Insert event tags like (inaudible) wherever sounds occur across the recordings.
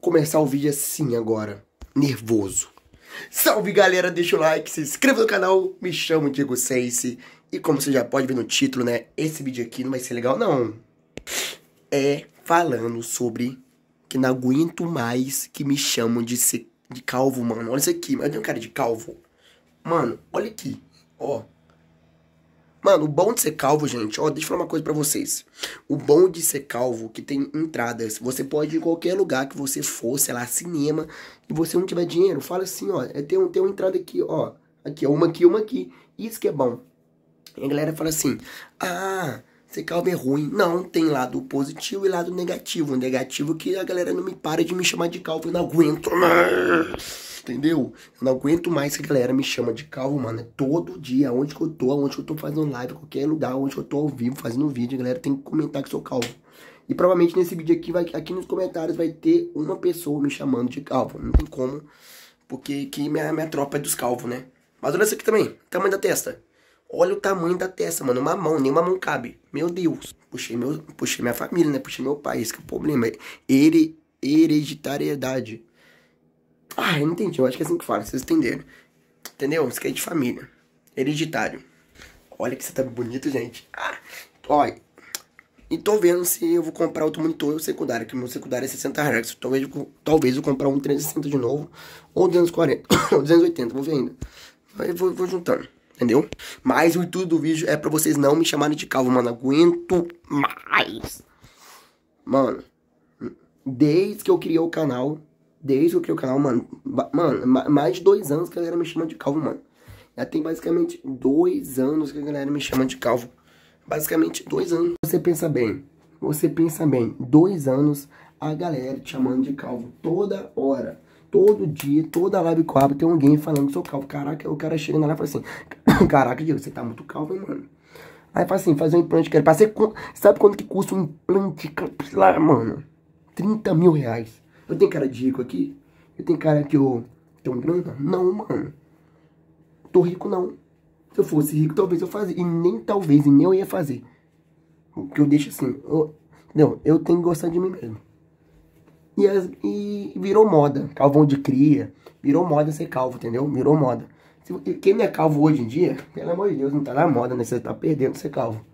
começar o vídeo assim agora, nervoso. Salve galera, deixa o like, se inscreva no canal, me chamo Diego Sense. E como você já pode ver no título, né, esse vídeo aqui não vai ser legal não. É falando sobre que não aguento mais que me chamam de, ser, de calvo, mano. Olha isso aqui, mas eu tenho cara de calvo. Mano, olha aqui, ó. Mano, o bom de ser calvo, gente, ó, deixa eu falar uma coisa pra vocês. O bom de ser calvo, que tem entradas, você pode ir em qualquer lugar que você for, sei lá, cinema, e você não tiver dinheiro, fala assim, ó, é, tem, um, tem uma entrada aqui, ó, aqui, uma aqui, uma aqui. Isso que é bom. E a galera fala assim, ah, ser calvo é ruim. Não, tem lado positivo e lado negativo. O negativo é que a galera não me para de me chamar de calvo, eu não aguento mais. Entendeu? Eu não aguento mais que a galera me chama de calvo, mano. É todo dia, onde que eu tô, onde que eu tô fazendo live, qualquer lugar, onde que eu tô ao vivo, fazendo vídeo, a galera tem que comentar que sou calvo. E provavelmente nesse vídeo aqui, vai, aqui nos comentários, vai ter uma pessoa me chamando de calvo. Não tem como, porque aqui minha, minha tropa é dos calvos, né? Mas olha isso aqui também, tamanho da testa. Olha o tamanho da testa, mano. Uma mão, nenhuma mão cabe. Meu Deus. Puxei, meu, puxei minha família, né? Puxei meu pai. Esse que é o problema. Here, hereditariedade. Ah, eu não entendi. Eu acho que é assim que fala, vocês entenderam. Entendeu? Isso aqui é de família. Hereditário. Olha que você tá bonito, gente. Ah, olha. E tô vendo se eu vou comprar outro monitor secundário, que meu secundário é 60 Hz. Talvez, talvez eu comprar um 360 de novo, ou 240, (coughs) ou 280, vou ver ainda. Aí vou, vou juntando, entendeu? Mas o intuito do vídeo é pra vocês não me chamarem de calvo, mano. Aguento mais. Mano, desde que eu criei o canal, desde que eu criei o canal, mano. Mano, mais de dois anos que a galera me chama de calvo, mano. Já tem basicamente dois anos que a galera me chama de calvo. Basicamente dois anos. Você pensa bem. Você pensa bem. Dois anos a galera te chamando de calvo. Toda hora. Todo dia, toda live com eu tem alguém falando que sou calvo. Caraca, o cara chega lá e fala assim: (coughs) Caraca, Diego, você tá muito calvo, hein, mano. Aí fala assim: fazer um implante, cara. Passei, sabe quanto que custa um implante capilar, mano? 30 mil reais. Eu tenho cara de rico aqui? Eu tenho cara que eu tenho grana? Não, mano. Tô rico, não. Se eu fosse rico, talvez eu fazia. E nem talvez, e nem eu ia fazer. O que eu deixo assim. Eu, não, eu tenho que gostar de mim mesmo. E, as, e virou moda. Calvão de cria. Virou moda ser calvo, entendeu? Virou moda. Se, quem não é calvo hoje em dia, pelo amor de Deus, não tá na moda, né? Você tá perdendo ser calvo.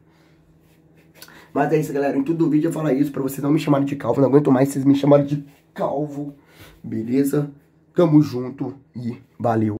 Mas é isso, galera. Em tudo o vídeo eu falo isso pra vocês não me chamarem de calvo. Não aguento mais vocês me chamarem de calvo, beleza? Tamo junto e valeu!